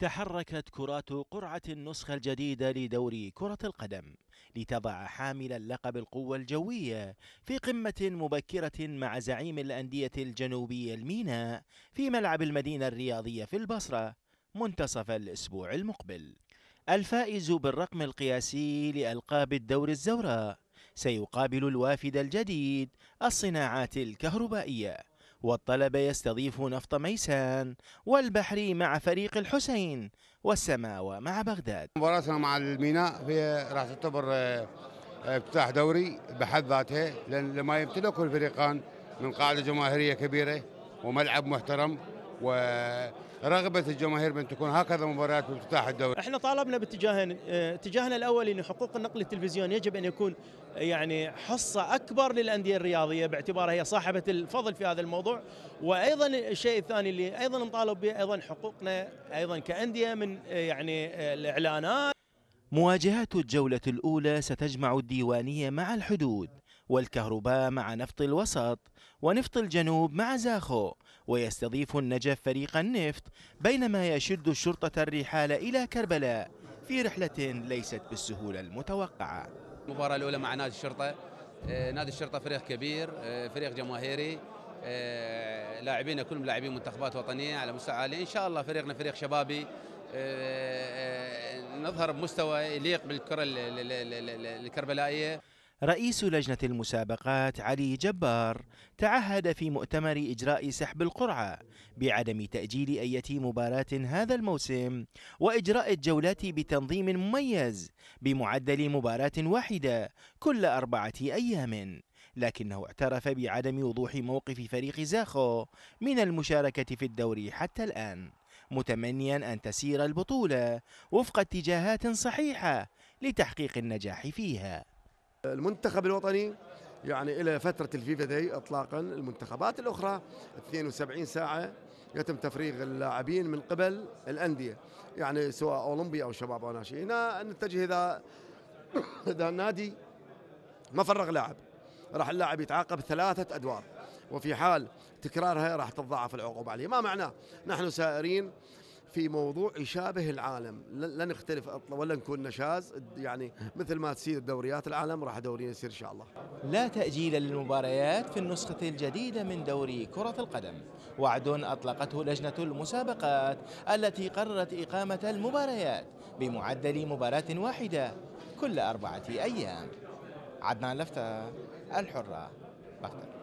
تحركت كرات قرعة النسخة الجديدة لدوري كرة القدم لتضع حامل اللقب القوة الجوية في قمة مبكرة مع زعيم الأندية الجنوبية الميناء في ملعب المدينة الرياضية في البصرة منتصف الأسبوع المقبل الفائز بالرقم القياسي لألقاب الدور الزوراء سيقابل الوافد الجديد الصناعات الكهربائية والطلبة يستضيف نفط ميسان والبحري مع فريق الحسين والسماوة مع بغداد مباراتنا مع الميناء هي راح تعتبر آه، افتتاح دوري بحد ذاتها لما يمتلكه الفريقان من قاعدة جماهيرية كبيرة وملعب محترم ورغبه الجماهير بان تكون هكذا مباريات بافتتاح الدوري. احنا طالبنا باتجاهين، آه، اتجاهنا الاول ان حقوق النقل التلفزيوني يجب ان يكون آه، يعني حصه اكبر للانديه الرياضيه باعتبارها هي صاحبه الفضل في هذا الموضوع، وايضا الشيء الثاني اللي ايضا نطالب به ايضا حقوقنا ايضا كانديه من آه، يعني الاعلانات. مواجهات الجوله الاولى ستجمع الديوانيه مع الحدود. والكهرباء مع نفط الوسط ونفط الجنوب مع زاخو ويستضيف النجف فريق النفط بينما يشد الشرطة الرحال إلى كربلاء في رحلة ليست بالسهولة المتوقعة المباراة الأولى مع نادي الشرطة آه، نادي الشرطة فريق كبير آه، فريق جماهيري آه، لاعبينا كلهم لاعبين منتخبات وطنية على مستوى عالي إن شاء الله فريقنا فريق شبابي نظهر بمستوى يليق بالكرة الكربلائية رئيس لجنة المسابقات علي جبار تعهد في مؤتمر إجراء سحب القرعة بعدم تأجيل أية مباراة هذا الموسم وإجراء الجولات بتنظيم مميز بمعدل مباراة واحدة كل أربعة أيام لكنه اعترف بعدم وضوح موقف فريق زاخو من المشاركة في الدوري حتى الآن متمنيا أن تسير البطولة وفق اتجاهات صحيحة لتحقيق النجاح فيها المنتخب الوطني يعني الى فتره الفيفا دي اطلاقا المنتخبات الاخرى 72 ساعه يتم تفريغ اللاعبين من قبل الانديه يعني سواء اولمبي او شباب او ناشئين هنا نتجه اذا اذا النادي ما فرغ لاعب راح اللاعب يتعاقب ثلاثه ادوار وفي حال تكرارها راح تتضاعف العقوبه عليه ما معناه نحن سائرين في موضوع يشابه العالم لن نختلف ولا نكون نشاز يعني مثل ما تصير دوريات العالم راح دوري يصير ان شاء الله لا تأجيل للمباريات في النسخة الجديدة من دوري كرة القدم وعد أطلقته لجنة المسابقات التي قررت إقامة المباريات بمعدل مباراة واحدة كل أربعة أيام عدنان لفتة الحرة بغداد